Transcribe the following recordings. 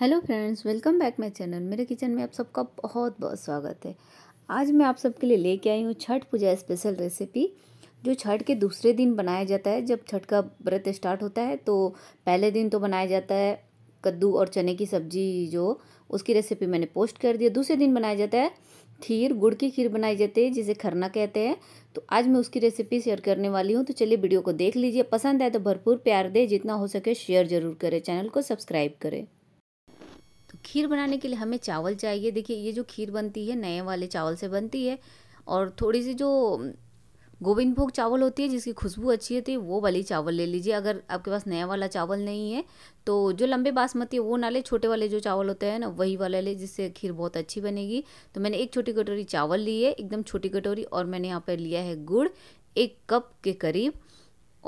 hello friends welcome back my channel मेरे kitchen में आप सबका बहुत बहुत स्वागत है आज मैं आप सबके लिए लेके आई हूँ छठ पूजा स्पेशल रेसिपी जो छठ के दूसरे दिन बनाया जाता है जब छठ का व्रत स्टार्ट होता है तो पहले दिन तो बनाया जाता है कद्दू और चने की सब्जी जो उसकी रेसिपी मैंने पोस्ट कर दिया दूसरे दिन बनाया जाता है खीर गुड़ की खीर बनाई जाती है जिसे खरना कहते हैं तो आज मैं उसकी रेसिपी शेयर करने वाली हूँ तो चलिए वीडियो को देख लीजिए पसंद आए तो भरपूर प्यार दे जितना हो सके शेयर ज़रूर करें चैनल को सब्सक्राइब करें खीर बनाने के लिए हमें चावल चाहिए देखिए ये जो खीर बनती है नए वाले चावल से बनती है और थोड़ी सी जो गोविंद भोग चावल होती है जिसकी खुशबू अच्छी होती है वो वाली चावल ले लीजिए अगर आपके पास नया वाला चावल नहीं है तो जो लंबे बासमती है वो ना ले छोटे वाले जो चावल होते हैं ना वही वाला ले जिससे खीर बहुत अच्छी बनेगी तो मैंने एक छोटी कटोरी चावल ली है एकदम छोटी कटोरी और मैंने यहाँ पर लिया है गुड़ एक कप के करीब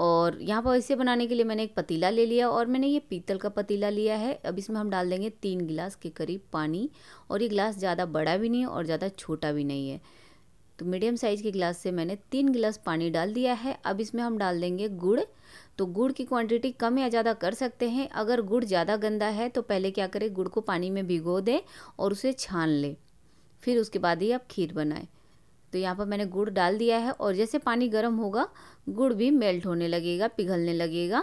और यहाँ पर इसे बनाने के लिए मैंने एक पतीला ले लिया और मैंने ये पीतल का पतीला लिया है अब इसमें हम डाल देंगे तीन गिलास के करीब पानी और ये गिलास ज़्यादा बड़ा भी नहीं है और ज़्यादा छोटा भी नहीं है तो मीडियम साइज़ के गिलास से मैंने तीन गिलास पानी डाल दिया है अब इसमें हम डाल देंगे गुड़ तो गुड़ की क्वांटिटी कम या ज़्यादा कर सकते हैं अगर गुड़ ज़्यादा गंदा है तो पहले क्या करें गुड़ को पानी में भिगो दें और उसे छान लें फिर उसके बाद ही आप खीर बनाएं तो यहाँ पर मैंने गुड़ डाल दिया है और जैसे पानी गर्म होगा गुड़ भी मेल्ट होने लगेगा पिघलने लगेगा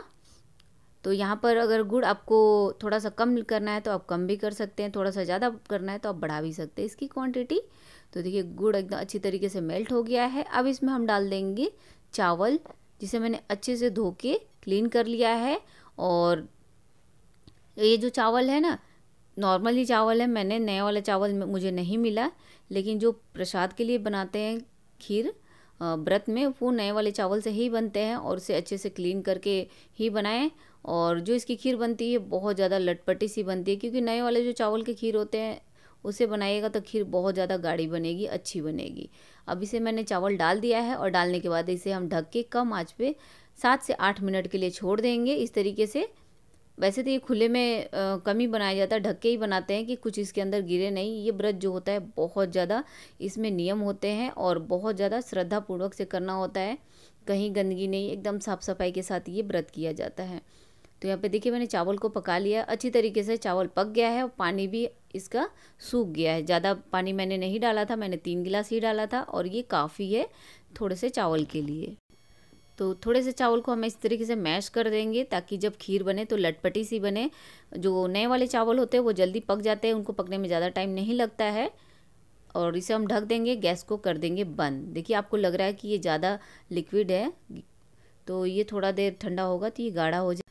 तो यहाँ पर अगर गुड़ आपको थोड़ा सा कम करना है तो आप कम भी कर सकते हैं थोड़ा सा ज़्यादा करना है तो आप बढ़ा भी सकते हैं इसकी क्वांटिटी तो देखिए गुड़ एकदम अच्छी तरीके से मेल्ट हो गया है अब इसमें हम डाल देंगे चावल जिसे मैंने अच्छे से धो के क्लीन कर लिया है और ये जो चावल है ना नॉर्मल ही चावल है मैंने नए वाला चावल मुझे नहीं मिला लेकिन जो प्रसाद के लिए बनाते हैं खीर व्रत में वो नए वाले चावल से ही बनते हैं और उसे अच्छे से क्लीन करके ही बनाएं और जो इसकी खीर बनती है बहुत ज़्यादा लटपटी सी बनती है क्योंकि नए वाले जो चावल के खीर होते हैं उसे बनाइएगा तो खीर बहुत ज़्यादा गाढ़ी बनेगी अच्छी बनेगी अब इसे मैंने चावल डाल दिया है और डालने के बाद इसे हम ढक के कम आँच पे सात से आठ मिनट के लिए छोड़ देंगे इस तरीके से वैसे तो ये खुले में कमी कम ही बनाया जाता है ढक्के ही बनाते हैं कि कुछ इसके अंदर गिरे नहीं ये व्रत जो होता है बहुत ज़्यादा इसमें नियम होते हैं और बहुत ज़्यादा श्रद्धापूर्वक से करना होता है कहीं गंदगी नहीं एकदम साफ़ सफाई के साथ ये व्रत किया जाता है तो यहाँ पे देखिए मैंने चावल को पका लिया अच्छी तरीके से चावल पक गया है और पानी भी इसका सूख गया है ज़्यादा पानी मैंने नहीं डाला था मैंने तीन गिलास ही डाला था और ये काफ़ी है थोड़े से चावल के लिए तो थोड़े से चावल को हमें इस तरीके से मैश कर देंगे ताकि जब खीर बने तो लटपटी सी बने जो नए वाले चावल होते हैं वो जल्दी पक जाते हैं उनको पकने में ज़्यादा टाइम नहीं लगता है और इसे हम ढक देंगे गैस को कर देंगे बंद देखिए आपको लग रहा है कि ये ज़्यादा लिक्विड है तो ये थोड़ा देर ठंडा होगा तो ये गाढ़ा हो जाए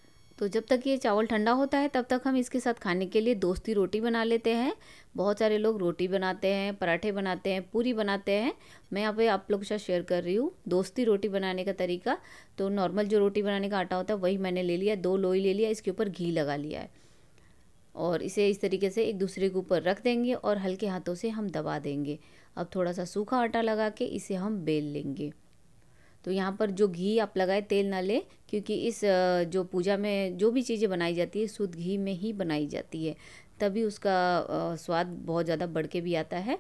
तो जब तक ये चावल ठंडा होता है तब तक हम इसके साथ खाने के लिए दोस्ती रोटी बना लेते हैं बहुत सारे लोग रोटी बनाते हैं पराठे बनाते हैं पूरी बनाते हैं मैं यहाँ पे आप लोग के साथ शेयर कर रही हूँ दोस्ती रोटी बनाने का तरीका तो नॉर्मल जो रोटी बनाने का आटा होता है वही मैंने ले लिया दो लोई ले लिया इसके ऊपर घी लगा लिया है और इसे इस तरीके से एक दूसरे के ऊपर रख देंगे और हल्के हाथों से हम दबा देंगे अब थोड़ा सा सूखा आटा लगा के इसे हम बेल लेंगे तो यहाँ पर जो घी आप लगाए तेल ना ले क्योंकि इस जो पूजा में जो भी चीज़ें बनाई जाती है शुद्ध घी में ही बनाई जाती है तभी उसका स्वाद बहुत ज़्यादा बढ़ के भी आता है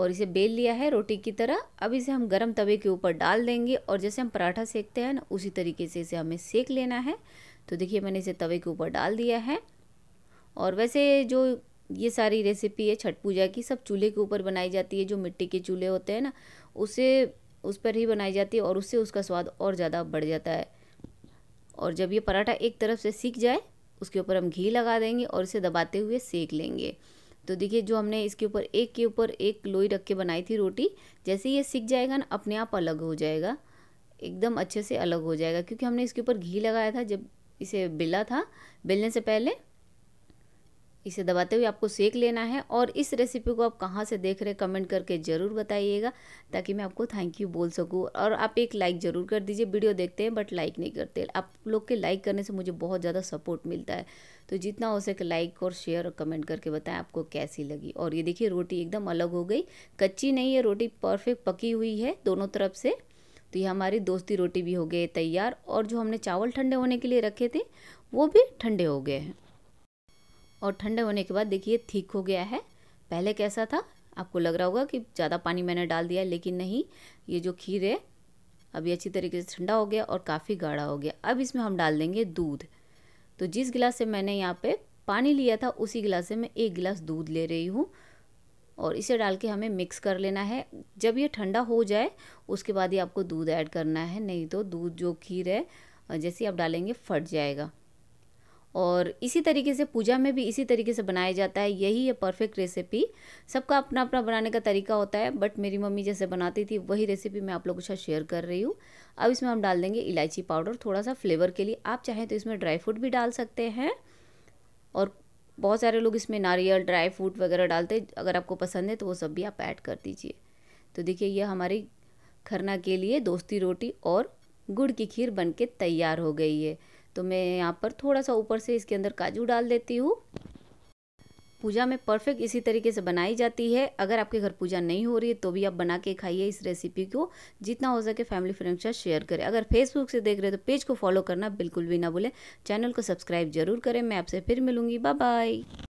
और इसे बेल लिया है रोटी की तरह अब इसे हम गरम तवे के ऊपर डाल देंगे और जैसे हम पराठा सेकते हैं ना उसी तरीके से इसे हमें सेक लेना है तो देखिए मैंने इसे तवे के ऊपर डाल दिया है और वैसे जो ये सारी रेसिपी है छठ पूजा की सब चूल्हे के ऊपर बनाई जाती है जो मिट्टी के चूल्हे होते हैं ना उसे उस पर ही बनाई जाती है और उससे उसका स्वाद और ज़्यादा बढ़ जाता है और जब ये पराठा एक तरफ से सीख जाए उसके ऊपर हम घी लगा देंगे और इसे दबाते हुए सेक लेंगे तो देखिए जो हमने इसके ऊपर एक के ऊपर एक लोई रख के बनाई थी रोटी जैसे ये सीख जाएगा ना अपने आप अलग हो जाएगा एकदम अच्छे से अलग हो जाएगा क्योंकि हमने इसके ऊपर घी लगाया था जब इसे बिला था बिलने से पहले इसे दबाते हुए आपको सेक लेना है और इस रेसिपी को आप कहाँ से देख रहे हैं कमेंट करके ज़रूर बताइएगा ताकि मैं आपको थैंक यू बोल सकूँ और आप एक लाइक ज़रूर कर दीजिए वीडियो देखते हैं बट लाइक नहीं करते आप लोग के लाइक करने से मुझे बहुत ज़्यादा सपोर्ट मिलता है तो जितना हो सके लाइक और शेयर और कमेंट करके बताएं आपको कैसी लगी और ये देखिए रोटी एकदम अलग हो गई कच्ची नहीं है रोटी परफेक्ट पकी हुई है दोनों तरफ से तो ये हमारी दोस्ती रोटी भी हो गई तैयार और जो हमने चावल ठंडे होने के लिए रखे थे वो भी ठंडे हो गए हैं और ठंडे होने के बाद देखिए ठीक हो गया है पहले कैसा था आपको लग रहा होगा कि ज़्यादा पानी मैंने डाल दिया लेकिन नहीं ये जो खीर है अभी अच्छी तरीके से ठंडा हो गया और काफ़ी गाढ़ा हो गया अब इसमें हम डाल देंगे दूध तो जिस गिलास से मैंने यहाँ पे पानी लिया था उसी गिलास से मैं एक गिलास दूध ले रही हूँ और इसे डाल के हमें मिक्स कर लेना है जब ये ठंडा हो जाए उसके बाद ही आपको दूध ऐड करना है नहीं तो दूध जो खीर है जैसे आप डालेंगे फट जाएगा और इसी तरीके से पूजा में भी इसी तरीके से बनाया जाता है यही है परफेक्ट रेसिपी सबका अपना अपना बनाने का तरीका होता है बट मेरी मम्मी जैसे बनाती थी वही रेसिपी मैं आप लोगों के साथ शेयर कर रही हूँ अब इसमें हम डाल देंगे इलायची पाउडर थोड़ा सा फ्लेवर के लिए आप चाहें तो इसमें ड्राई फ्रूट भी डाल सकते हैं और बहुत सारे लोग इसमें नारियल ड्राई फ्रूट वगैरह डालते हैं अगर आपको पसंद है तो वो सब भी आप ऐड कर दीजिए तो देखिए ये हमारी खरना के लिए दोस्ती रोटी और गुड़ की खीर बनके तैयार हो गई है तो मैं यहाँ पर थोड़ा सा ऊपर से इसके अंदर काजू डाल देती हूँ पूजा में परफेक्ट इसी तरीके से बनाई जाती है अगर आपके घर पूजा नहीं हो रही है तो भी आप बना के खाइए इस रेसिपी को जितना हो सके फैमिली फ्रेंड के साथ शेयर करें अगर फेसबुक से देख रहे हो तो पेज को फॉलो करना बिल्कुल भी ना भूलें चैनल को सब्सक्राइब जरूर करें मैं आपसे फिर मिलूँगी बाय बाय